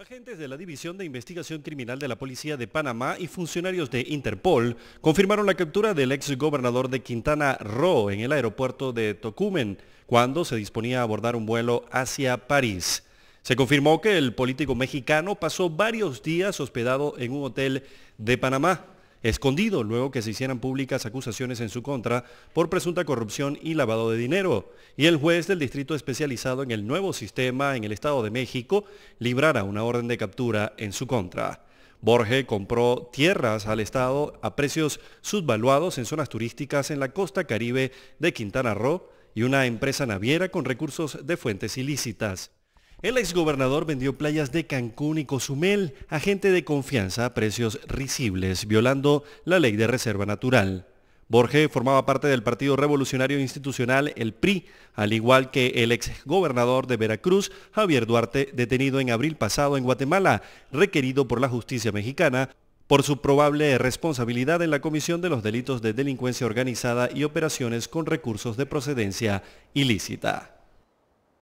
Agentes de la División de Investigación Criminal de la Policía de Panamá y funcionarios de Interpol confirmaron la captura del ex gobernador de Quintana Roo en el aeropuerto de Tocumen cuando se disponía a abordar un vuelo hacia París. Se confirmó que el político mexicano pasó varios días hospedado en un hotel de Panamá escondido luego que se hicieran públicas acusaciones en su contra por presunta corrupción y lavado de dinero, y el juez del distrito especializado en el nuevo sistema en el Estado de México librara una orden de captura en su contra. Borge compró tierras al Estado a precios subvaluados en zonas turísticas en la costa caribe de Quintana Roo y una empresa naviera con recursos de fuentes ilícitas. El exgobernador vendió playas de Cancún y Cozumel a gente de confianza a precios risibles, violando la ley de reserva natural. Borges formaba parte del Partido Revolucionario Institucional, el PRI, al igual que el exgobernador de Veracruz, Javier Duarte, detenido en abril pasado en Guatemala, requerido por la justicia mexicana por su probable responsabilidad en la comisión de los delitos de delincuencia organizada y operaciones con recursos de procedencia ilícita.